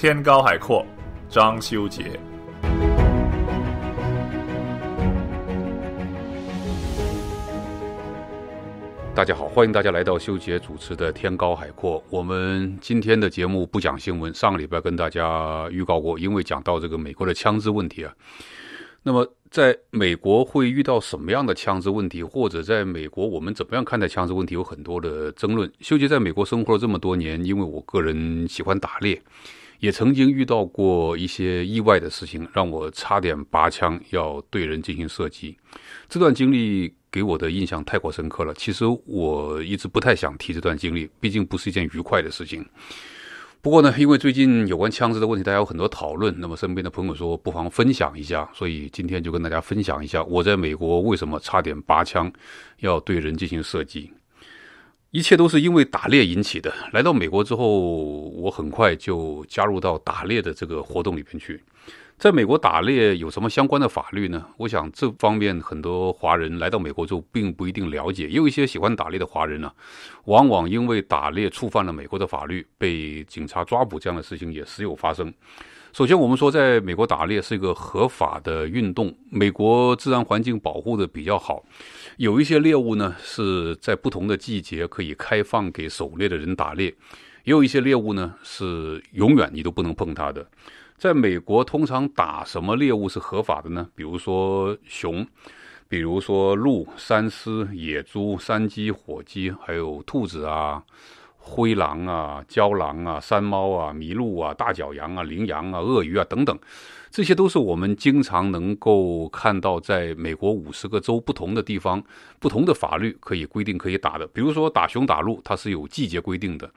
天高海阔，张修杰。大家好，欢迎大家来到修杰主持的《天高海阔》。我们今天的节目不讲新闻。上个礼拜跟大家预告过，因为讲到这个美国的枪支问题啊。那么，在美国会遇到什么样的枪支问题，或者在美国我们怎么样看待枪支问题，有很多的争论。修杰在美国生活了这么多年，因为我个人喜欢打猎。也曾经遇到过一些意外的事情，让我差点拔枪要对人进行射击。这段经历给我的印象太过深刻了。其实我一直不太想提这段经历，毕竟不是一件愉快的事情。不过呢，因为最近有关枪支的问题，大家有很多讨论，那么身边的朋友说不妨分享一下，所以今天就跟大家分享一下我在美国为什么差点拔枪要对人进行射击。一切都是因为打猎引起的。来到美国之后，我很快就加入到打猎的这个活动里边去。在美国打猎有什么相关的法律呢？我想这方面很多华人来到美国之后并不一定了解。也有一些喜欢打猎的华人呢，往往因为打猎触犯了美国的法律，被警察抓捕这样的事情也时有发生。首先，我们说，在美国打猎是一个合法的运动。美国自然环境保护的比较好，有一些猎物呢是在不同的季节可以开放给狩猎的人打猎，也有一些猎物呢是永远你都不能碰它的。在美国，通常打什么猎物是合法的呢？比如说熊，比如说鹿、山狮、野猪、山鸡、火鸡，还有兔子啊。灰狼啊，郊狼啊，山猫啊，麋鹿啊，大角羊啊，羚羊啊，鳄鱼啊等等，这些都是我们经常能够看到，在美国五十个州不同的地方，不同的法律可以规定可以打的。比如说打熊、打鹿，它是有季节规定的。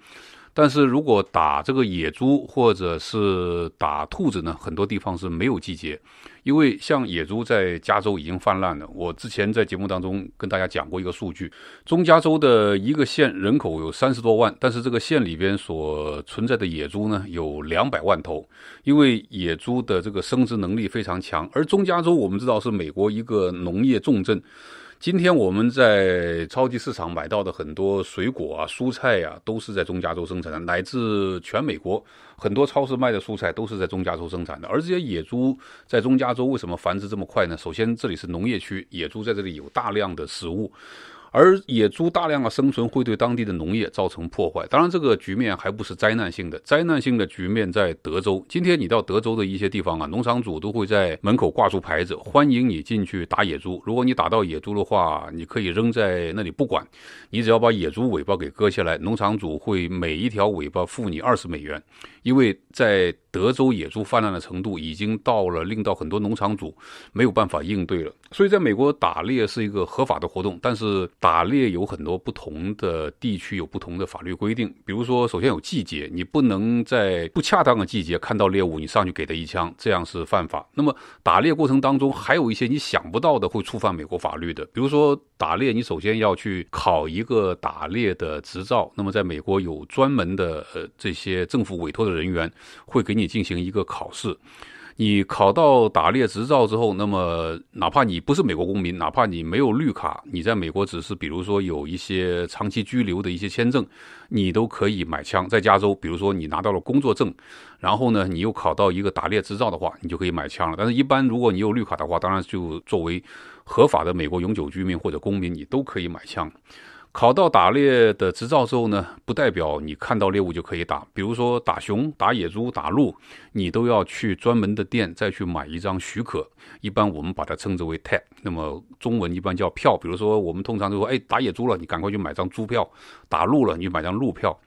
但是如果打这个野猪或者是打兔子呢，很多地方是没有季节，因为像野猪在加州已经泛滥了。我之前在节目当中跟大家讲过一个数据：中加州的一个县人口有三十多万，但是这个县里边所存在的野猪呢有两百万头，因为野猪的这个生殖能力非常强。而中加州我们知道是美国一个农业重镇。今天我们在超级市场买到的很多水果啊、蔬菜呀，都是在中加州生产的，来自全美国很多超市卖的蔬菜都是在中加州生产的。而这些野猪在中加州为什么繁殖这么快呢？首先，这里是农业区，野猪在这里有大量的食物。而野猪大量的生存会对当地的农业造成破坏。当然，这个局面还不是灾难性的，灾难性的局面在德州。今天你到德州的一些地方啊，农场主都会在门口挂出牌子，欢迎你进去打野猪。如果你打到野猪的话，你可以扔在那里不管，你只要把野猪尾巴给割下来，农场主会每一条尾巴付你二十美元，因为在。德州野猪泛滥的程度已经到了令到很多农场主没有办法应对了。所以，在美国打猎是一个合法的活动，但是打猎有很多不同的地区有不同的法律规定。比如说，首先有季节，你不能在不恰当的季节看到猎物，你上去给他一枪，这样是犯法。那么，打猎过程当中还有一些你想不到的会触犯美国法律的。比如说，打猎你首先要去考一个打猎的执照。那么，在美国有专门的呃这些政府委托的人员会给你。你进行一个考试，你考到打猎执照之后，那么哪怕你不是美国公民，哪怕你没有绿卡，你在美国只是比如说有一些长期居留的一些签证，你都可以买枪。在加州，比如说你拿到了工作证，然后呢，你又考到一个打猎执照的话，你就可以买枪了。但是，一般如果你有绿卡的话，当然就作为合法的美国永久居民或者公民，你都可以买枪。考到打猎的执照之后呢，不代表你看到猎物就可以打。比如说打熊、打野猪、打鹿，你都要去专门的店再去买一张许可，一般我们把它称之为 tag，那么中文一般叫票。比如说我们通常就说，哎，打野猪了，你赶快去买张猪票；打鹿了，你买张鹿票。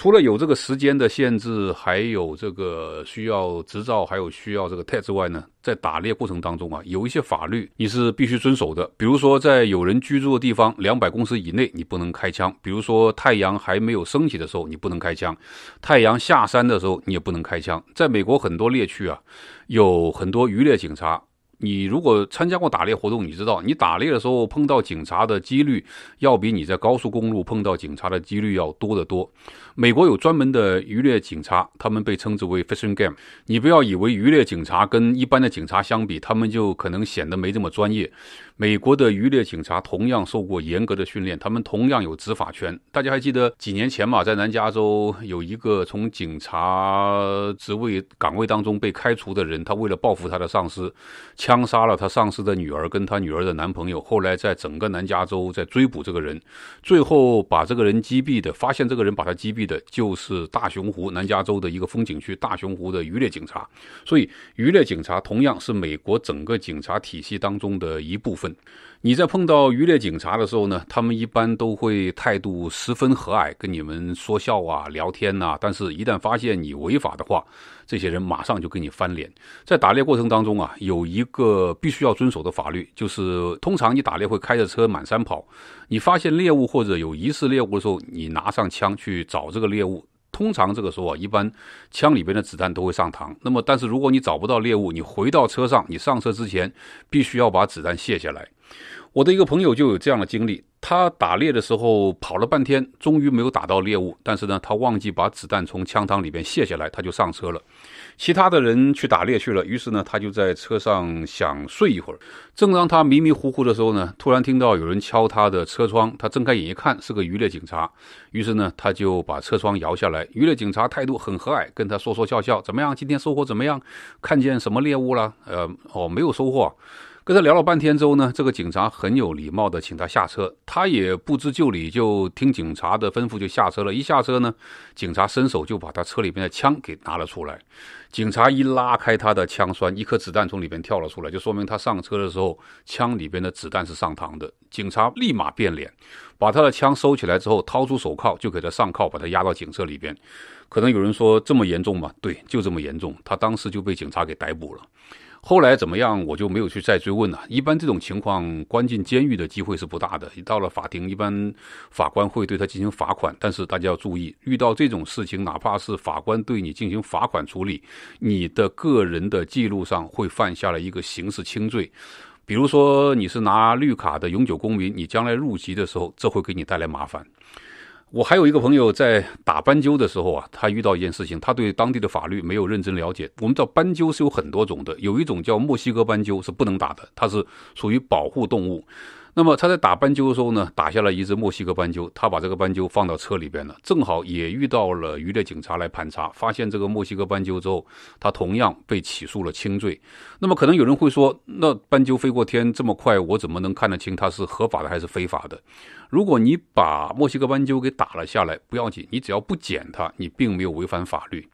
除了有这个时间的限制，还有这个需要执照，还有需要这个证之外呢，在打猎过程当中啊，有一些法律你是必须遵守的。比如说，在有人居住的地方两百公尺以内你不能开枪；，比如说，太阳还没有升起的时候你不能开枪，太阳下山的时候你也不能开枪。在美国很多猎区啊，有很多渔猎警察。你如果参加过打猎活动，你知道，你打猎的时候碰到警察的几率，要比你在高速公路碰到警察的几率要多得多。美国有专门的渔猎警察，他们被称之为 fishing game。你不要以为渔猎警察跟一般的警察相比，他们就可能显得没这么专业。美国的渔猎警察同样受过严格的训练，他们同样有执法权。大家还记得几年前嘛，在南加州有一个从警察职位岗位当中被开除的人，他为了报复他的上司，枪杀了他上司的女儿，跟他女儿的男朋友。后来在整个南加州在追捕这个人，最后把这个人击毙的。发现这个人把他击毙的，就是大熊湖南加州的一个风景区大熊湖的渔猎警察。所以，渔猎警察同样是美国整个警察体系当中的一部分。你在碰到渔猎警察的时候呢，他们一般都会态度十分和蔼，跟你们说笑啊、聊天呐。但是，一旦发现你违法的话，这些人马上就跟你翻脸。在打猎过程当中啊，有一个必须要遵守的法律，就是通常你打猎会开着车满山跑，你发现猎物或者有疑似猎物的时候，你拿上枪去找这个猎物。通常这个时候啊，一般枪里边的子弹都会上膛。那么，但是如果你找不到猎物，你回到车上，你上车之前必须要把子弹卸下来。我的一个朋友就有这样的经历，他打猎的时候跑了半天，终于没有打到猎物，但是呢，他忘记把子弹从枪膛里边卸下来，他就上车了。其他的人去打猎去了，于是呢，他就在车上想睡一会儿。正当他迷迷糊糊的时候呢，突然听到有人敲他的车窗。他睁开眼一看，是个娱乐警察。于是呢，他就把车窗摇下来。娱乐警察态度很和蔼，跟他说说笑笑。怎么样，今天收获怎么样？看见什么猎物了？呃，哦，没有收获。跟他聊了半天之后呢，这个警察很有礼貌的请他下车，他也不知就里，就听警察的吩咐就下车了。一下车呢，警察伸手就把他车里面的枪给拿了出来。警察一拉开他的枪栓，一颗子弹从里面跳了出来，就说明他上车的时候枪里边的子弹是上膛的。警察立马变脸，把他的枪收起来之后，掏出手铐就给他上铐，把他押到警车里边。可能有人说这么严重吗？对，就这么严重，他当时就被警察给逮捕了。后来怎么样？我就没有去再追问了。一般这种情况，关进监狱的机会是不大的。一到了法庭，一般法官会对他进行罚款。但是大家要注意，遇到这种事情，哪怕是法官对你进行罚款处理，你的个人的记录上会犯下了一个刑事轻罪。比如说你是拿绿卡的永久公民，你将来入籍的时候，这会给你带来麻烦。我还有一个朋友在打斑鸠的时候啊，他遇到一件事情，他对当地的法律没有认真了解。我们知道斑鸠是有很多种的，有一种叫墨西哥斑鸠是不能打的，它是属于保护动物。那么他在打斑鸠的时候呢，打下了一只墨西哥斑鸠，他把这个斑鸠放到车里边了，正好也遇到了鱼类警察来盘查，发现这个墨西哥斑鸠之后，他同样被起诉了轻罪。那么可能有人会说，那斑鸠飞过天这么快，我怎么能看得清它是合法的还是非法的？如果你把墨西哥斑鸠给打了下来不要紧，你只要不捡它，你并没有违反法律。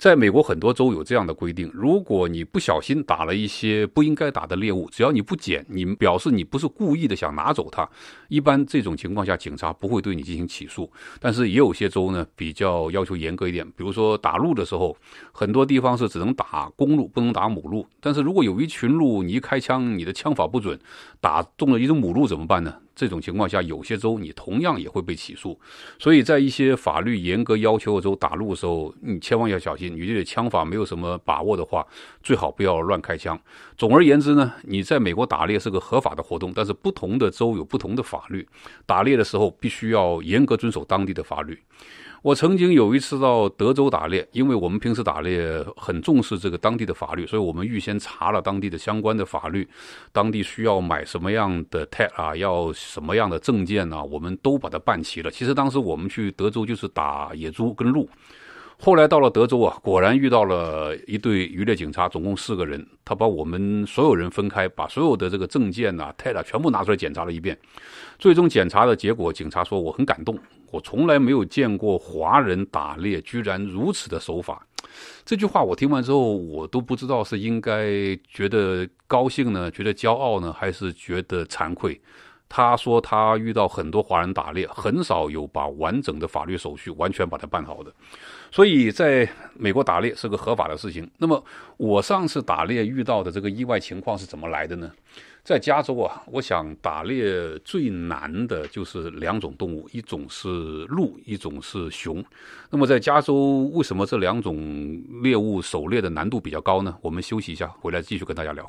在美国很多州有这样的规定：如果你不小心打了一些不应该打的猎物，只要你不捡，你表示你不是故意的想拿走它，一般这种情况下警察不会对你进行起诉。但是也有些州呢比较要求严格一点，比如说打鹿的时候，很多地方是只能打公鹿，不能打母鹿。但是如果有一群鹿，你一开枪，你的枪法不准，打中了一只母鹿怎么办呢？这种情况下，有些州你同样也会被起诉，所以在一些法律严格要求的州打路的时候，你千万要小心。你对枪法没有什么把握的话，最好不要乱开枪。总而言之呢，你在美国打猎是个合法的活动，但是不同的州有不同的法律，打猎的时候必须要严格遵守当地的法律。我曾经有一次到德州打猎，因为我们平时打猎很重视这个当地的法律，所以我们预先查了当地的相关的法律，当地需要买什么样的 tag 啊，要什么样的证件呢，我们都把它办齐了。其实当时我们去德州就是打野猪跟鹿。后来到了德州啊，果然遇到了一队娱乐警察，总共四个人。他把我们所有人分开，把所有的这个证件呐、泰拉全部拿出来检查了一遍。最终检查的结果，警察说：“我很感动，我从来没有见过华人打猎居然如此的手法。”这句话我听完之后，我都不知道是应该觉得高兴呢，觉得骄傲呢，还是觉得惭愧。他说，他遇到很多华人打猎，很少有把完整的法律手续完全把它办好的。所以，在美国打猎是个合法的事情。那么，我上次打猎遇到的这个意外情况是怎么来的呢？在加州啊，我想打猎最难的就是两种动物，一种是鹿，一种是熊。那么，在加州为什么这两种猎物狩猎的难度比较高呢？我们休息一下，回来继续跟大家聊。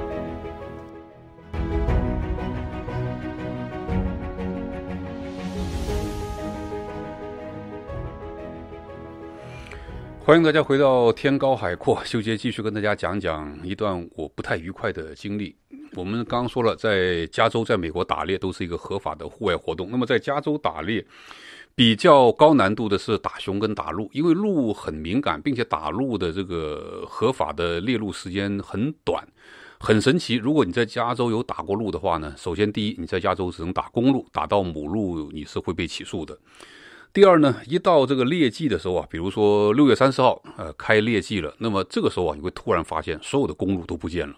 欢迎大家回到天高海阔，秀杰继续跟大家讲讲一段我不太愉快的经历。我们刚刚说了，在加州，在美国打猎都是一个合法的户外活动。那么在加州打猎比较高难度的是打熊跟打鹿，因为鹿很敏感，并且打鹿的这个合法的猎鹿时间很短，很神奇。如果你在加州有打过鹿的话呢，首先第一，你在加州只能打公鹿，打到母鹿你是会被起诉的。第二呢，一到这个裂季的时候啊，比如说六月三十号，呃，开裂季了，那么这个时候啊，你会突然发现所有的公路都不见了。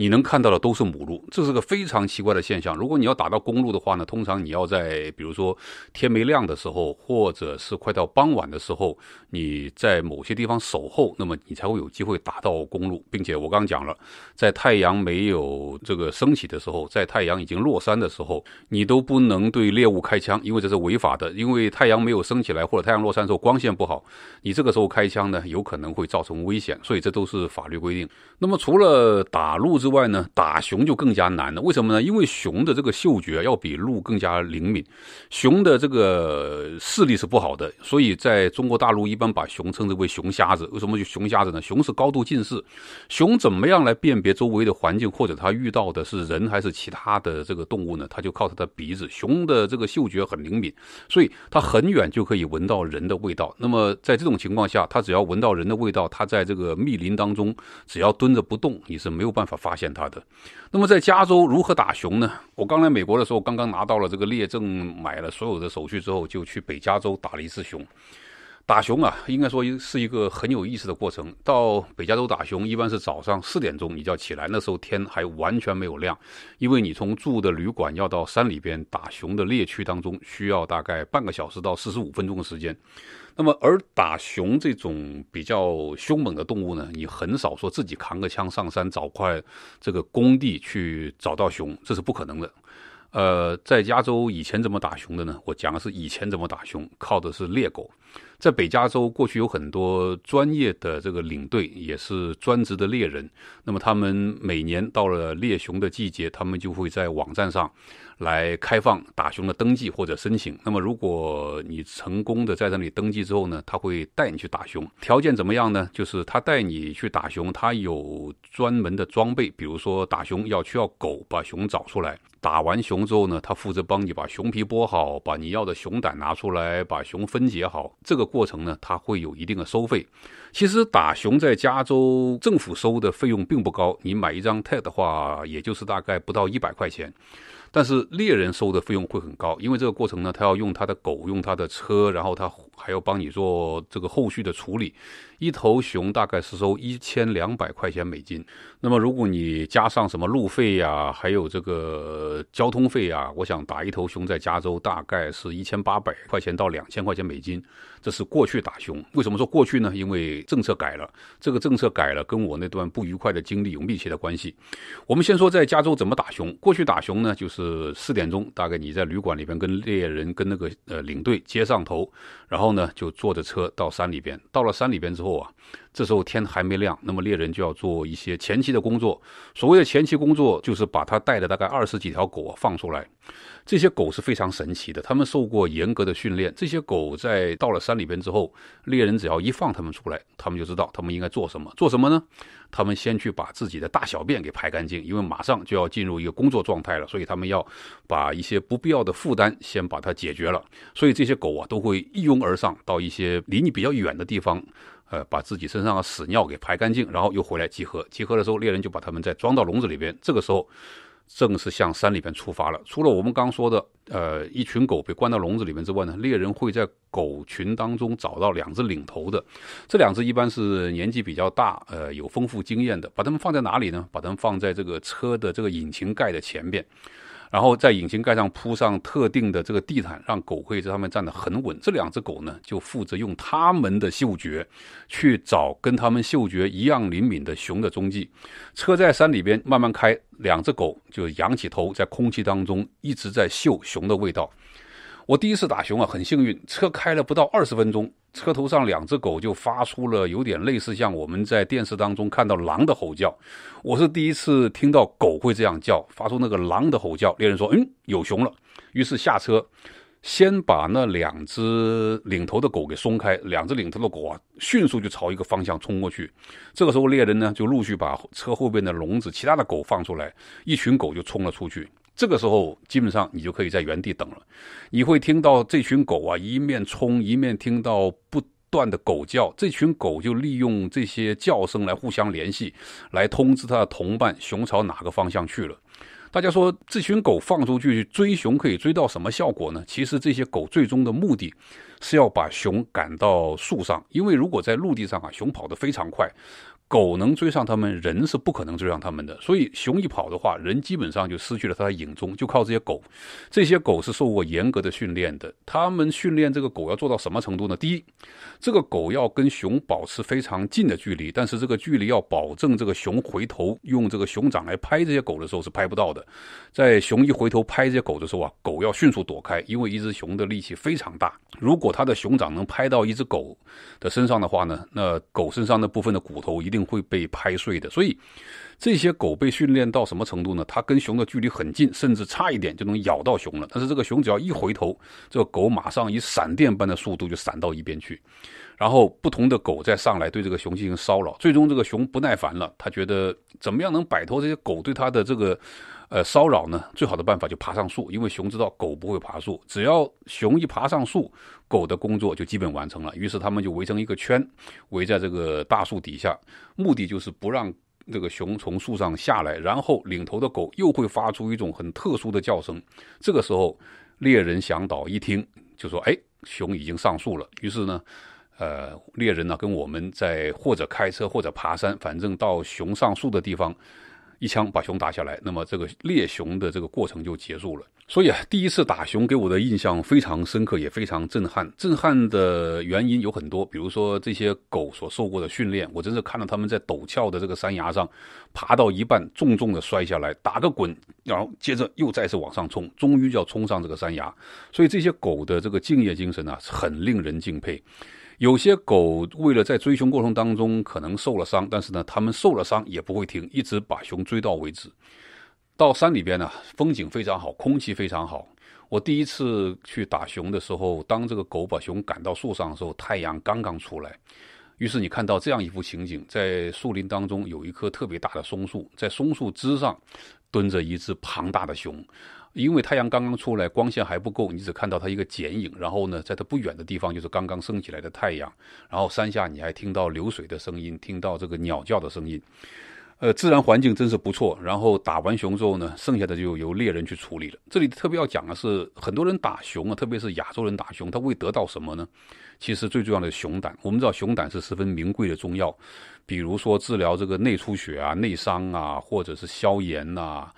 你能看到的都是母鹿，这是个非常奇怪的现象。如果你要打到公鹿的话呢，通常你要在比如说天没亮的时候，或者是快到傍晚的时候，你在某些地方守候，那么你才会有机会打到公鹿。并且我刚刚讲了，在太阳没有这个升起的时候，在太阳已经落山的时候，你都不能对猎物开枪，因为这是违法的。因为太阳没有升起来或者太阳落山的时候光线不好，你这个时候开枪呢，有可能会造成危险，所以这都是法律规定。那么除了打鹿之之外呢，打熊就更加难了。为什么呢？因为熊的这个嗅觉要比鹿更加灵敏，熊的这个视力是不好的，所以在中国大陆一般把熊称之为“熊瞎子”。为什么就熊瞎子”呢？熊是高度近视，熊怎么样来辨别周围的环境或者它遇到的是人还是其他的这个动物呢？它就靠它的鼻子，熊的这个嗅觉很灵敏，所以它很远就可以闻到人的味道。那么在这种情况下，它只要闻到人的味道，它在这个密林当中只要蹲着不动，你是没有办法发。见他的，那么在加州如何打熊呢？我刚来美国的时候，刚刚拿到了这个猎证，买了所有的手续之后，就去北加州打了一次熊。打熊啊，应该说是一个很有意思的过程。到北加州打熊，一般是早上四点钟你就要起来，那时候天还完全没有亮，因为你从住的旅馆要到山里边打熊的猎区当中，需要大概半个小时到四十五分钟的时间。那么，而打熊这种比较凶猛的动物呢，你很少说自己扛个枪上山找块这个工地去找到熊，这是不可能的。呃，在加州以前怎么打熊的呢？我讲的是以前怎么打熊，靠的是猎狗。在北加州，过去有很多专业的这个领队，也是专职的猎人。那么他们每年到了猎熊的季节，他们就会在网站上。来开放打熊的登记或者申请。那么，如果你成功的在那里登记之后呢，他会带你去打熊。条件怎么样呢？就是他带你去打熊，他有专门的装备，比如说打熊要需要狗把熊找出来。打完熊之后呢，他负责帮你把熊皮剥好，把你要的熊胆拿出来，把熊分解好。这个过程呢，他会有一定的收费。其实打熊在加州政府收的费用并不高，你买一张 tag 的话，也就是大概不到一百块钱。但是猎人收的费用会很高，因为这个过程呢，他要用他的狗，用他的车，然后他。还要帮你做这个后续的处理，一头熊大概是收一千两百块钱美金。那么如果你加上什么路费啊，还有这个交通费啊，我想打一头熊在加州大概是一千八百块钱到两千块钱美金。这是过去打熊，为什么说过去呢？因为政策改了，这个政策改了跟我那段不愉快的经历有密切的关系。我们先说在加州怎么打熊。过去打熊呢，就是四点钟，大概你在旅馆里边跟猎人跟那个呃领队接上头，然后。后呢，就坐着车到山里边。到了山里边之后啊。这时候天还没亮，那么猎人就要做一些前期的工作。所谓的前期工作，就是把他带的大概二十几条狗啊放出来。这些狗是非常神奇的，他们受过严格的训练。这些狗在到了山里边之后，猎人只要一放他们出来，他们就知道他们应该做什么。做什么呢？他们先去把自己的大小便给排干净，因为马上就要进入一个工作状态了，所以他们要把一些不必要的负担先把它解决了。所以这些狗啊，都会一拥而上到一些离你比较远的地方。呃，把自己身上的屎尿给排干净，然后又回来集合。集合的时候，猎人就把他们再装到笼子里边。这个时候，正式向山里边出发了。除了我们刚说的，呃，一群狗被关到笼子里面之外呢，猎人会在狗群当中找到两只领头的，这两只一般是年纪比较大、呃，有丰富经验的。把它们放在哪里呢？把它们放在这个车的这个引擎盖的前边。然后在引擎盖上铺上特定的这个地毯，让狗可以在上面站得很稳。这两只狗呢，就负责用它们的嗅觉去找跟它们嗅觉一样灵敏的熊的踪迹。车在山里边慢慢开，两只狗就仰起头，在空气当中一直在嗅熊的味道。我第一次打熊啊，很幸运，车开了不到二十分钟，车头上两只狗就发出了有点类似像我们在电视当中看到狼的吼叫。我是第一次听到狗会这样叫，发出那个狼的吼叫。猎人说：“嗯，有熊了。”于是下车，先把那两只领头的狗给松开，两只领头的狗啊，迅速就朝一个方向冲过去。这个时候，猎人呢就陆续把车后边的笼子其他的狗放出来，一群狗就冲了出去。这个时候，基本上你就可以在原地等了。你会听到这群狗啊，一面冲，一面听到不断的狗叫。这群狗就利用这些叫声来互相联系，来通知它的同伴熊朝哪个方向去了。大家说，这群狗放出去追熊，可以追到什么效果呢？其实这些狗最终的目的，是要把熊赶到树上。因为如果在陆地上啊，熊跑得非常快。狗能追上他们，人是不可能追上他们的。所以熊一跑的话，人基本上就失去了它的影踪，就靠这些狗。这些狗是受过严格的训练的。他们训练这个狗要做到什么程度呢？第一，这个狗要跟熊保持非常近的距离，但是这个距离要保证这个熊回头用这个熊掌来拍这些狗的时候是拍不到的。在熊一回头拍这些狗的时候啊，狗要迅速躲开，因为一只熊的力气非常大。如果它的熊掌能拍到一只狗的身上的话呢，那狗身上那部分的骨头一定。会被拍碎的，所以这些狗被训练到什么程度呢？它跟熊的距离很近，甚至差一点就能咬到熊了。但是这个熊只要一回头，这个狗马上以闪电般的速度就闪到一边去，然后不同的狗再上来对这个熊进行骚扰。最终这个熊不耐烦了，他觉得怎么样能摆脱这些狗对他的这个。呃，骚扰呢，最好的办法就爬上树，因为熊知道狗不会爬树，只要熊一爬上树，狗的工作就基本完成了。于是他们就围成一个圈，围在这个大树底下，目的就是不让这个熊从树上下来。然后领头的狗又会发出一种很特殊的叫声。这个时候，猎人想导一听就说：“哎，熊已经上树了。”于是呢，呃，猎人呢跟我们在或者开车或者爬山，反正到熊上树的地方。一枪把熊打下来，那么这个猎熊的这个过程就结束了。所以第一次打熊给我的印象非常深刻，也非常震撼。震撼的原因有很多，比如说这些狗所受过的训练，我真是看到他们在陡峭的这个山崖上爬到一半，重重的摔下来，打个滚，然后接着又再次往上冲，终于就要冲上这个山崖。所以这些狗的这个敬业精神呢，很令人敬佩。有些狗为了在追熊过程当中可能受了伤，但是呢，它们受了伤也不会停，一直把熊追到为止。到山里边呢，风景非常好，空气非常好。我第一次去打熊的时候，当这个狗把熊赶到树上的时候，太阳刚刚出来，于是你看到这样一幅情景：在树林当中有一棵特别大的松树，在松树枝上蹲着一只庞大的熊。因为太阳刚刚出来，光线还不够，你只看到它一个剪影。然后呢，在它不远的地方，就是刚刚升起来的太阳。然后山下你还听到流水的声音，听到这个鸟叫的声音，呃，自然环境真是不错。然后打完熊之后呢，剩下的就由猎人去处理了。这里特别要讲的是，很多人打熊啊，特别是亚洲人打熊，他会得到什么呢？其实最重要的熊胆。我们知道熊胆是十分名贵的中药，比如说治疗这个内出血啊、内伤啊，或者是消炎呐。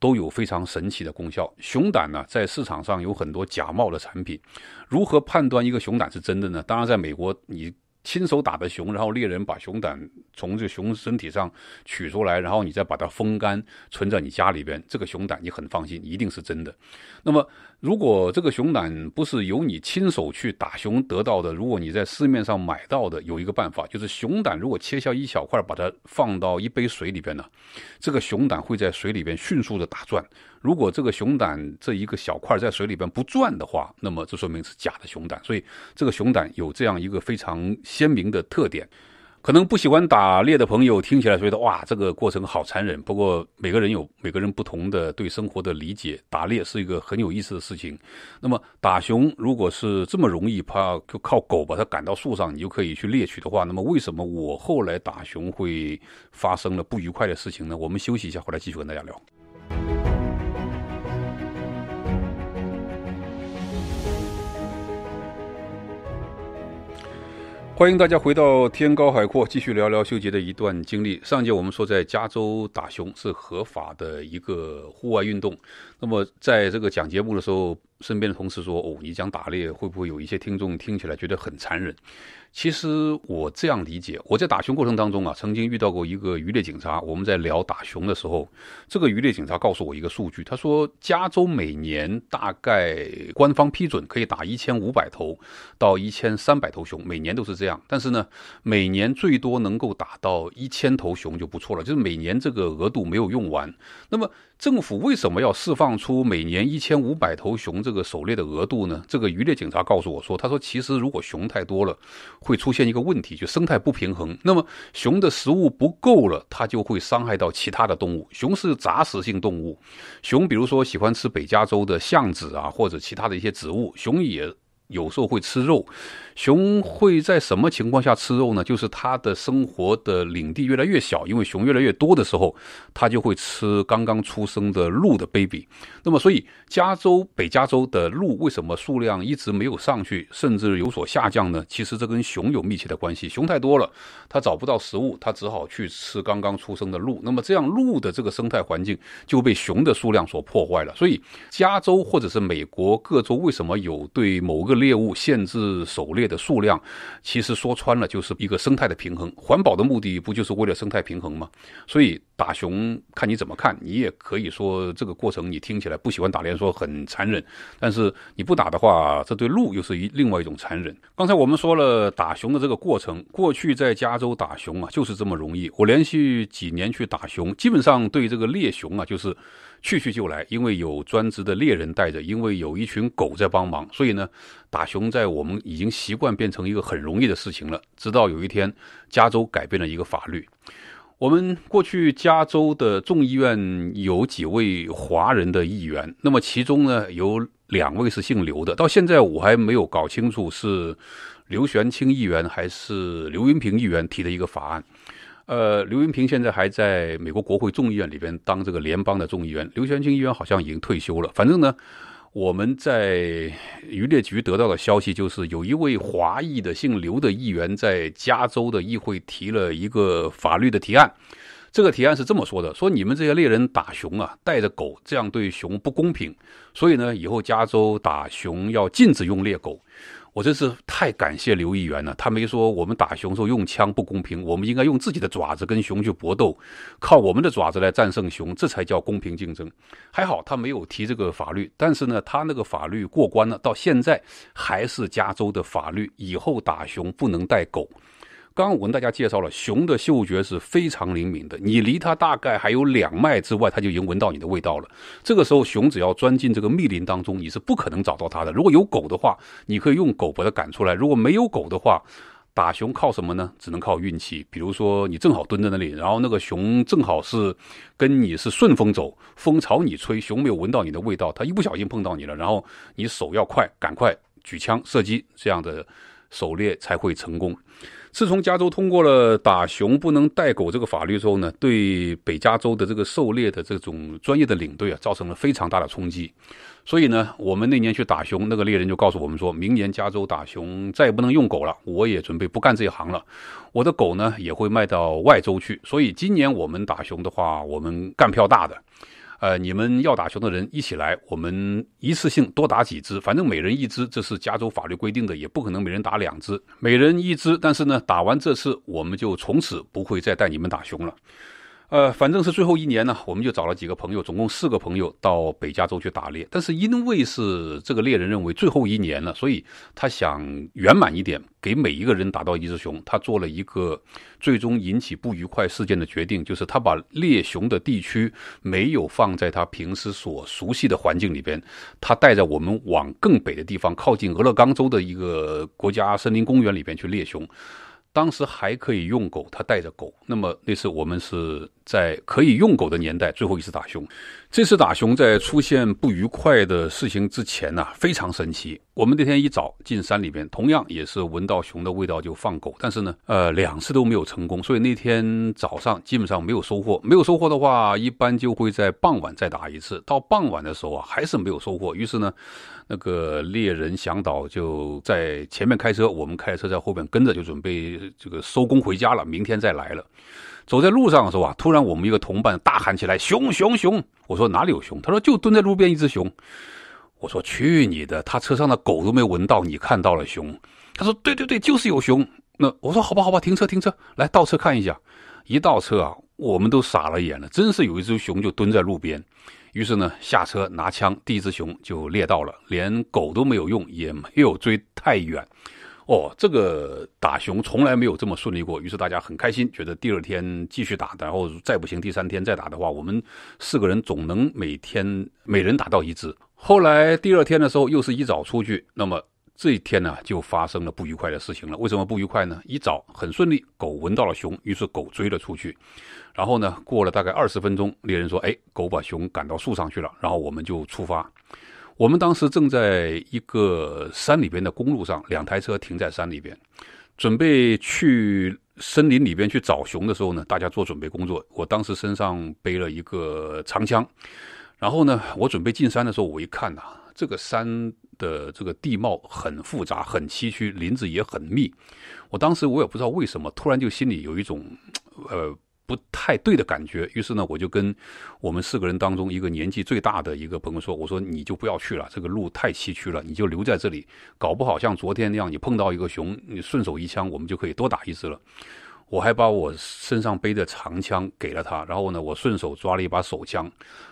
都有非常神奇的功效。熊胆呢，在市场上有很多假冒的产品，如何判断一个熊胆是真的呢？当然，在美国你。亲手打的熊，然后猎人把熊胆从这熊身体上取出来，然后你再把它风干，存在你家里边，这个熊胆你很放心，一定是真的。那么，如果这个熊胆不是由你亲手去打熊得到的，如果你在市面上买到的，有一个办法，就是熊胆如果切下一小块，把它放到一杯水里边呢，这个熊胆会在水里边迅速的打转。如果这个熊胆这一个小块在水里边不转的话，那么这说明是假的熊胆。所以这个熊胆有这样一个非常鲜明的特点。可能不喜欢打猎的朋友听起来觉得哇，这个过程好残忍。不过每个人有每个人不同的对生活的理解，打猎是一个很有意思的事情。那么打熊如果是这么容易，怕就靠狗把它赶到树上，你就可以去猎取的话，那么为什么我后来打熊会发生了不愉快的事情呢？我们休息一下，回来继续跟大家聊。欢迎大家回到天高海阔，继续聊聊秀杰的一段经历。上节我们说，在加州打熊是合法的一个户外运动。那么，在这个讲节目的时候。身边的同事说：“哦，你讲打猎会不会有一些听众听起来觉得很残忍？”其实我这样理解，我在打熊过程当中啊，曾经遇到过一个渔猎警察。我们在聊打熊的时候，这个渔猎警察告诉我一个数据，他说加州每年大概官方批准可以打一千五百头到一千三百头熊，每年都是这样。但是呢，每年最多能够打到一千头熊就不错了，就是每年这个额度没有用完。那么政府为什么要释放出每年一千五百头熊这？这个狩猎的额度呢？这个渔猎警察告诉我说，他说其实如果熊太多了，会出现一个问题，就生态不平衡。那么熊的食物不够了，它就会伤害到其他的动物。熊是杂食性动物，熊比如说喜欢吃北加州的橡子啊，或者其他的一些植物。熊也有时候会吃肉。熊会在什么情况下吃肉呢？就是它的生活的领地越来越小，因为熊越来越多的时候，它就会吃刚刚出生的鹿的 baby。那么，所以加州北加州的鹿为什么数量一直没有上去，甚至有所下降呢？其实这跟熊有密切的关系。熊太多了，它找不到食物，它只好去吃刚刚出生的鹿。那么这样鹿的这个生态环境就被熊的数量所破坏了。所以，加州或者是美国各州为什么有对某个猎物限制狩猎？的数量，其实说穿了就是一个生态的平衡。环保的目的不就是为了生态平衡吗？所以打熊看你怎么看，你也可以说这个过程你听起来不喜欢打猎，说很残忍。但是你不打的话，这对鹿又是一另外一种残忍。刚才我们说了打熊的这个过程，过去在加州打熊啊就是这么容易。我连续几年去打熊，基本上对这个猎熊啊就是。去去就来，因为有专职的猎人带着，因为有一群狗在帮忙，所以呢，打熊在我们已经习惯变成一个很容易的事情了。直到有一天，加州改变了一个法律。我们过去加州的众议院有几位华人的议员，那么其中呢有两位是姓刘的，到现在我还没有搞清楚是刘玄清议员还是刘云平议员提的一个法案。呃，刘云平现在还在美国国会众议院里边当这个联邦的众议员，刘玄清议员好像已经退休了。反正呢，我们在渔猎局得到的消息就是，有一位华裔的姓刘的议员在加州的议会提了一个法律的提案。这个提案是这么说的：说你们这些猎人打熊啊，带着狗，这样对熊不公平。所以呢，以后加州打熊要禁止用猎狗。我真是太感谢刘议员了，他没说我们打熊时候用枪不公平，我们应该用自己的爪子跟熊去搏斗，靠我们的爪子来战胜熊，这才叫公平竞争。还好他没有提这个法律，但是呢，他那个法律过关了，到现在还是加州的法律，以后打熊不能带狗。刚刚我跟大家介绍了，熊的嗅觉是非常灵敏的，你离它大概还有两迈之外，它就已经闻到你的味道了。这个时候，熊只要钻进这个密林当中，你是不可能找到它的。如果有狗的话，你可以用狗把它赶出来；如果没有狗的话，打熊靠什么呢？只能靠运气。比如说，你正好蹲在那里，然后那个熊正好是跟你是顺风走，风朝你吹，熊没有闻到你的味道，它一不小心碰到你了，然后你手要快，赶快举枪射击，这样的狩猎才会成功。自从加州通过了打熊不能带狗这个法律之后呢，对北加州的这个狩猎的这种专业的领队啊，造成了非常大的冲击。所以呢，我们那年去打熊，那个猎人就告诉我们，说明年加州打熊再也不能用狗了，我也准备不干这一行了，我的狗呢也会卖到外州去。所以今年我们打熊的话，我们干票大的。呃，你们要打熊的人一起来，我们一次性多打几只，反正每人一只，这是加州法律规定的，也不可能每人打两只，每人一只。但是呢，打完这次，我们就从此不会再带你们打熊了。呃，反正是最后一年呢，我们就找了几个朋友，总共四个朋友到北加州去打猎。但是因为是这个猎人认为最后一年了，所以他想圆满一点，给每一个人打到一只熊。他做了一个最终引起不愉快事件的决定，就是他把猎熊的地区没有放在他平时所熟悉的环境里边，他带着我们往更北的地方，靠近俄勒冈州的一个国家森林公园里边去猎熊。当时还可以用狗，他带着狗。那么那次我们是在可以用狗的年代最后一次打熊。这次打熊在出现不愉快的事情之前呢，非常神奇。我们那天一早进山里边，同样也是闻到熊的味道就放狗，但是呢，呃，两次都没有成功，所以那天早上基本上没有收获。没有收获的话，一般就会在傍晚再打一次。到傍晚的时候啊，还是没有收获。于是呢。那个猎人向导就在前面开车，我们开车在后面跟着，就准备这个收工回家了，明天再来了。走在路上的时候啊，突然我们一个同伴大喊起来：“熊熊熊！”我说：“哪里有熊？”他说：“就蹲在路边一只熊。”我说：“去你的！”他车上的狗都没闻到，你看到了熊？他说：“对对对，就是有熊。”那我说：“好吧好吧，停车停车，来倒车看一下。”一倒车啊，我们都傻了眼了，真是有一只熊就蹲在路边。于是呢，下车拿枪，第一只熊就猎到了，连狗都没有用，也没有追太远。哦，这个打熊从来没有这么顺利过。于是大家很开心，觉得第二天继续打，然后再不行，第三天再打的话，我们四个人总能每天每人打到一只。后来第二天的时候，又是一早出去，那么。这一天呢，就发生了不愉快的事情了。为什么不愉快呢？一早很顺利，狗闻到了熊，于是狗追了出去。然后呢，过了大概二十分钟，猎人说：“哎，狗把熊赶到树上去了。”然后我们就出发。我们当时正在一个山里边的公路上，两台车停在山里边，准备去森林里边去找熊的时候呢，大家做准备工作。我当时身上背了一个长枪，然后呢，我准备进山的时候，我一看呐，这个山。的这个地貌很复杂，很崎岖，林子也很密。我当时我也不知道为什么，突然就心里有一种 呃不太对的感觉。于是呢，我就跟我们四个人当中一个年纪最大的一个朋友说：“我说你就不要去了，这个路太崎岖了，你就留在这里。搞不好像昨天那样，你碰到一个熊，你顺手一枪，我们就可以多打一只了。”我还把我身上背的长枪给了他，然后呢，我顺手抓了一把手枪。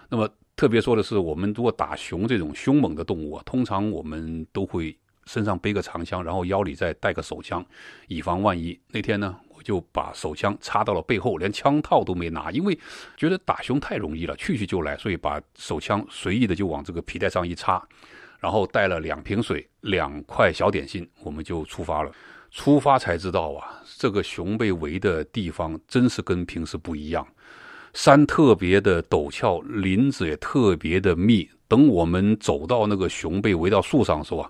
那么。特别说的是，我们如果打熊这种凶猛的动物啊，通常我们都会身上背个长枪，然后腰里再带个手枪，以防万一。那天呢，我就把手枪插到了背后，连枪套都没拿，因为觉得打熊太容易了，去去就来，所以把手枪随意的就往这个皮带上一插，然后带了两瓶水、两块小点心，我们就出发了。出发才知道啊，这个熊被围的地方真是跟平时不一样。山特别的陡峭，林子也特别的密。等我们走到那个熊被围到树上的时候啊，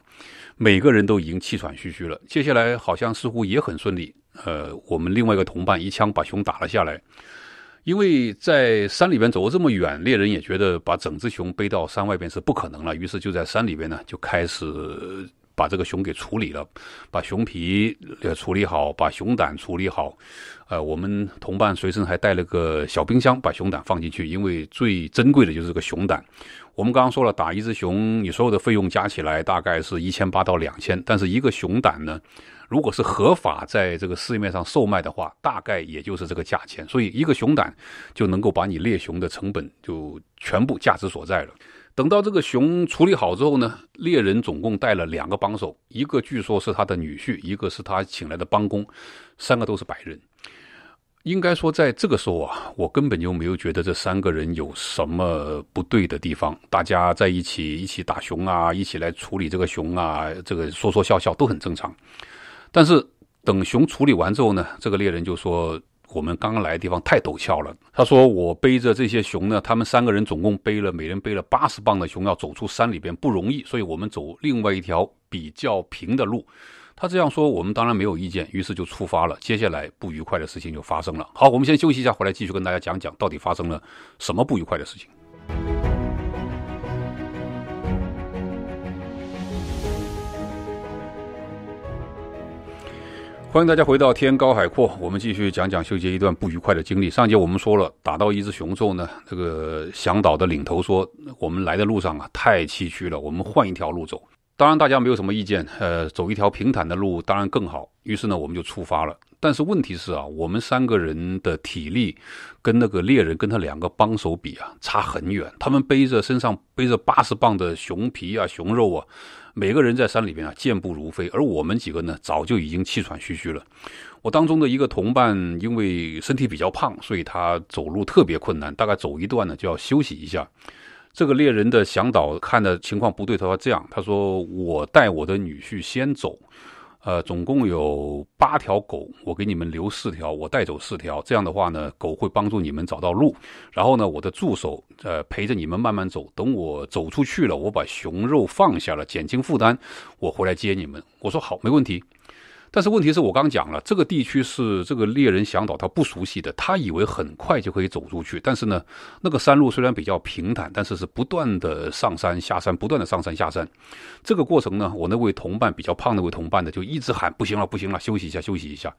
每个人都已经气喘吁吁了。接下来好像似乎也很顺利，呃，我们另外一个同伴一枪把熊打了下来。因为在山里边走这么远，猎人也觉得把整只熊背到山外边是不可能了，于是就在山里边呢就开始。把这个熊给处理了，把熊皮呃处理好，把熊胆处理好，呃，我们同伴随身还带了个小冰箱，把熊胆放进去，因为最珍贵的就是这个熊胆。我们刚刚说了，打一只熊，你所有的费用加起来大概是一千八到两千，但是一个熊胆呢，如果是合法在这个市面上售卖的话，大概也就是这个价钱。所以一个熊胆就能够把你猎熊的成本就全部价值所在了。等到这个熊处理好之后呢，猎人总共带了两个帮手，一个据说是他的女婿，一个是他请来的帮工，三个都是白人。应该说，在这个时候啊，我根本就没有觉得这三个人有什么不对的地方。大家在一起一起打熊啊，一起来处理这个熊啊，这个说说笑笑都很正常。但是等熊处理完之后呢，这个猎人就说。我们刚刚来的地方太陡峭了。他说：“我背着这些熊呢，他们三个人总共背了，每人背了八十磅的熊，要走出山里边不容易，所以我们走另外一条比较平的路。”他这样说，我们当然没有意见，于是就出发了。接下来不愉快的事情就发生了。好，我们先休息一下，回来继续跟大家讲讲到底发生了什么不愉快的事情。欢迎大家回到天高海阔，我们继续讲讲秀杰一段不愉快的经历。上节我们说了，打到一只熊之后呢，这个向导的领头说，我们来的路上啊太崎岖了，我们换一条路走。当然大家没有什么意见，呃，走一条平坦的路当然更好。于是呢，我们就出发了。但是问题是啊，我们三个人的体力跟那个猎人跟他两个帮手比啊差很远。他们背着身上背着八十磅的熊皮啊，熊肉啊。每个人在山里边啊，健步如飞，而我们几个呢，早就已经气喘吁吁了。我当中的一个同伴，因为身体比较胖，所以他走路特别困难，大概走一段呢就要休息一下。这个猎人的向导看的情况不对，他说：“这样，他说我带我的女婿先走。”呃，总共有八条狗，我给你们留四条，我带走四条。这样的话呢，狗会帮助你们找到路，然后呢，我的助手呃陪着你们慢慢走。等我走出去了，我把熊肉放下了，减轻负担，我回来接你们。我说好，没问题。但是问题是我刚讲了，这个地区是这个猎人向导他不熟悉的，他以为很快就可以走出去。但是呢，那个山路虽然比较平坦，但是是不断的上山下山，不断的上山下山。这个过程呢，我那位同伴比较胖那位同伴呢，就一直喊不行了，不行了，休息一下，休息一下。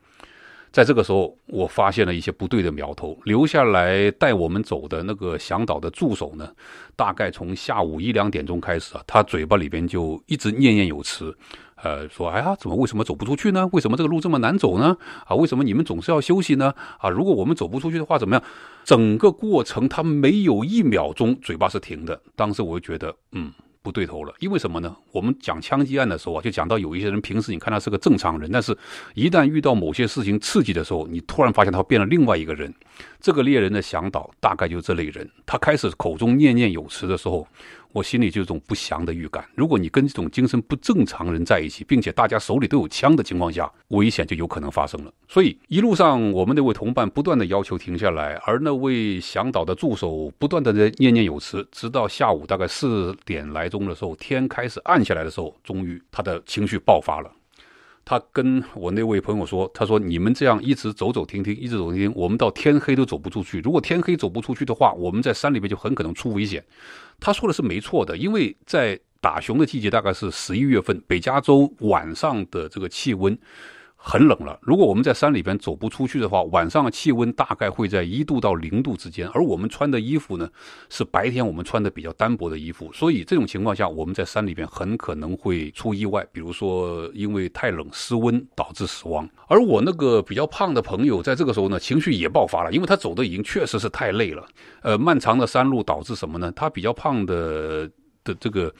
在这个时候，我发现了一些不对的苗头。留下来带我们走的那个向导的助手呢，大概从下午一两点钟开始啊，他嘴巴里边就一直念念有词。呃，说，哎呀，怎么为什么走不出去呢？为什么这个路这么难走呢？啊，为什么你们总是要休息呢？啊，如果我们走不出去的话，怎么样？整个过程他没有一秒钟嘴巴是停的。当时我就觉得，嗯，不对头了。因为什么呢？我们讲枪击案的时候啊，就讲到有一些人平时你看他是个正常人，但是，一旦遇到某些事情刺激的时候，你突然发现他变了另外一个人。这个猎人的向导大概就是这类人。他开始口中念念有词的时候。我心里就有种不祥的预感。如果你跟这种精神不正常人在一起，并且大家手里都有枪的情况下，危险就有可能发生了。所以一路上，我们那位同伴不断的要求停下来，而那位向导的助手不断的在念念有词。直到下午大概四点来钟的时候，天开始暗下来的时候，终于他的情绪爆发了。他跟我那位朋友说：“他说你们这样一直走走停停，一直走停停，我们到天黑都走不出去。如果天黑走不出去的话，我们在山里面就很可能出危险。”他说的是没错的，因为在打熊的季节，大概是十一月份，北加州晚上的这个气温。很冷了。如果我们在山里边走不出去的话，晚上的气温大概会在一度到零度之间，而我们穿的衣服呢，是白天我们穿的比较单薄的衣服，所以这种情况下，我们在山里边很可能会出意外，比如说因为太冷失温导致死亡。而我那个比较胖的朋友，在这个时候呢，情绪也爆发了，因为他走的已经确实是太累了，呃，漫长的山路导致什么呢？他比较胖的的这个。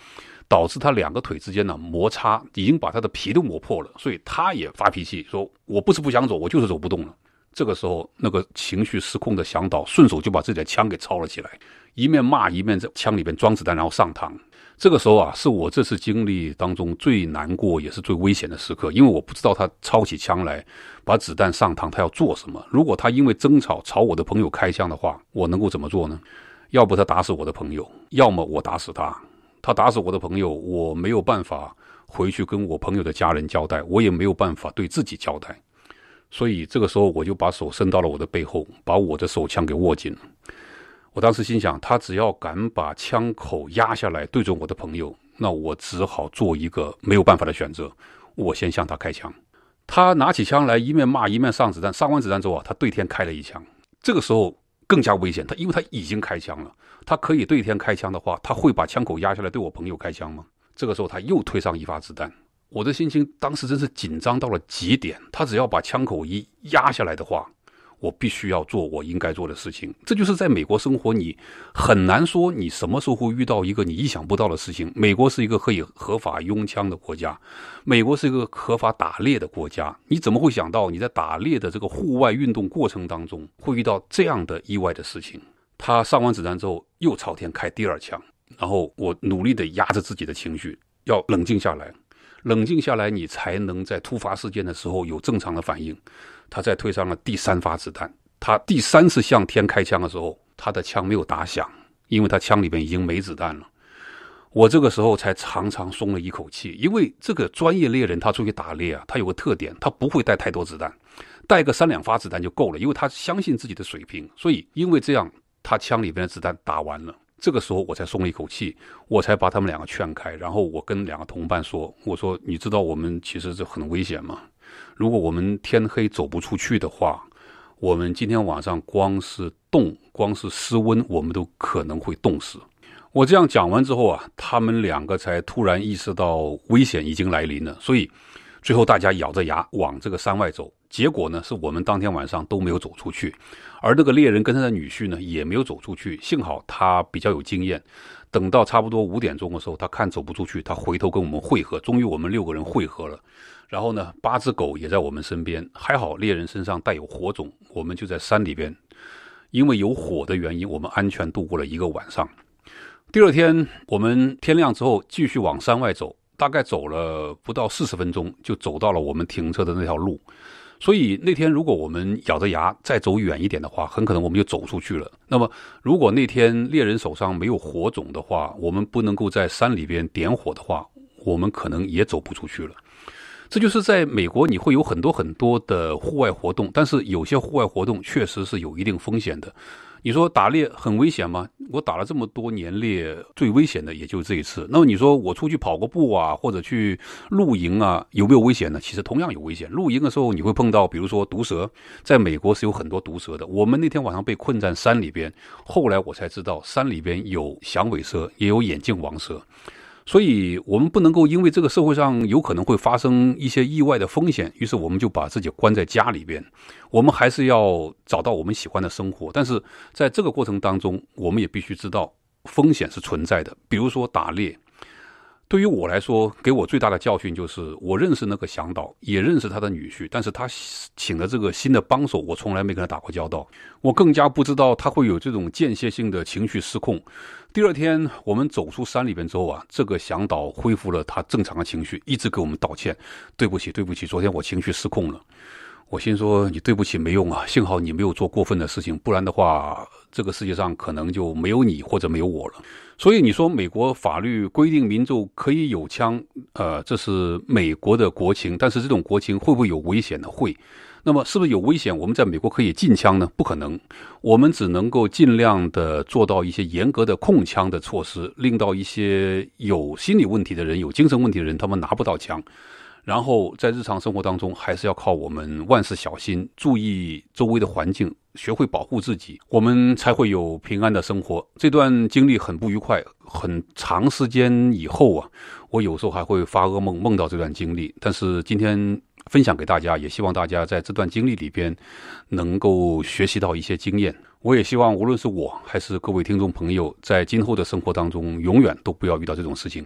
导致他两个腿之间的摩擦已经把他的皮都磨破了，所以他也发脾气说：“我不是不想走，我就是走不动了。”这个时候，那个情绪失控的向导顺手就把自己的枪给抄了起来，一面骂一面在枪里边装子弹，然后上膛。这个时候啊，是我这次经历当中最难过也是最危险的时刻，因为我不知道他抄起枪来把子弹上膛，他要做什么？如果他因为争吵朝我的朋友开枪的话，我能够怎么做呢？要不他打死我的朋友，要么我打死他。他打死我的朋友，我没有办法回去跟我朋友的家人交代，我也没有办法对自己交代，所以这个时候我就把手伸到了我的背后，把我的手枪给握紧。我当时心想，他只要敢把枪口压下来对准我的朋友，那我只好做一个没有办法的选择，我先向他开枪。他拿起枪来，一面骂一面上子弹，上完子弹之后，他对天开了一枪。这个时候。更加危险，他因为他已经开枪了，他可以对天开枪的话，他会把枪口压下来对我朋友开枪吗？这个时候他又推上一发子弹，我的心情当时真是紧张到了极点，他只要把枪口一压下来的话。我必须要做我应该做的事情，这就是在美国生活。你很难说你什么时候会遇到一个你意想不到的事情。美国是一个可以合法拥枪的国家，美国是一个合法打猎的国家。你怎么会想到你在打猎的这个户外运动过程当中会遇到这样的意外的事情？他上完子弹之后，又朝天开第二枪。然后我努力地压着自己的情绪，要冷静下来，冷静下来，你才能在突发事件的时候有正常的反应。他再推上了第三发子弹，他第三次向天开枪的时候，他的枪没有打响，因为他枪里边已经没子弹了。我这个时候才长长松了一口气，因为这个专业猎人他出去打猎啊，他有个特点，他不会带太多子弹，带个三两发子弹就够了，因为他相信自己的水平，所以因为这样，他枪里边的子弹打完了，这个时候我才松了一口气，我才把他们两个劝开，然后我跟两个同伴说，我说你知道我们其实这很危险吗？如果我们天黑走不出去的话，我们今天晚上光是冻，光是失温，我们都可能会冻死。我这样讲完之后啊，他们两个才突然意识到危险已经来临了。所以最后大家咬着牙往这个山外走。结果呢，是我们当天晚上都没有走出去，而那个猎人跟他的女婿呢也没有走出去。幸好他比较有经验。等到差不多五点钟的时候，他看走不出去，他回头跟我们汇合。终于我们六个人汇合了，然后呢，八只狗也在我们身边。还好猎人身上带有火种，我们就在山里边，因为有火的原因，我们安全度过了一个晚上。第二天我们天亮之后继续往山外走，大概走了不到四十分钟，就走到了我们停车的那条路。所以那天如果我们咬着牙再走远一点的话，很可能我们就走出去了。那么如果那天猎人手上没有火种的话，我们不能够在山里边点火的话，我们可能也走不出去了。这就是在美国你会有很多很多的户外活动，但是有些户外活动确实是有一定风险的。你说打猎很危险吗？我打了这么多年猎，最危险的也就这一次。那么你说我出去跑个步啊，或者去露营啊，有没有危险呢？其实同样有危险。露营的时候你会碰到，比如说毒蛇，在美国是有很多毒蛇的。我们那天晚上被困在山里边，后来我才知道山里边有响尾蛇，也有眼镜王蛇。所以，我们不能够因为这个社会上有可能会发生一些意外的风险，于是我们就把自己关在家里边。我们还是要找到我们喜欢的生活，但是在这个过程当中，我们也必须知道风险是存在的。比如说打猎。对于我来说，给我最大的教训就是，我认识那个向导，也认识他的女婿，但是他请的这个新的帮手，我从来没跟他打过交道，我更加不知道他会有这种间歇性的情绪失控。第二天，我们走出山里边之后啊，这个向导恢复了他正常的情绪，一直给我们道歉，对不起，对不起，昨天我情绪失控了。我心说，你对不起没用啊，幸好你没有做过分的事情，不然的话，这个世界上可能就没有你或者没有我了。所以你说美国法律规定民众可以有枪，呃，这是美国的国情，但是这种国情会不会有危险呢？会，那么是不是有危险？我们在美国可以禁枪呢？不可能，我们只能够尽量的做到一些严格的控枪的措施，令到一些有心理问题的人、有精神问题的人，他们拿不到枪。然后在日常生活当中，还是要靠我们万事小心，注意周围的环境，学会保护自己，我们才会有平安的生活。这段经历很不愉快，很长时间以后啊，我有时候还会发噩梦，梦到这段经历。但是今天分享给大家，也希望大家在这段经历里边能够学习到一些经验。我也希望，无论是我还是各位听众朋友，在今后的生活当中，永远都不要遇到这种事情。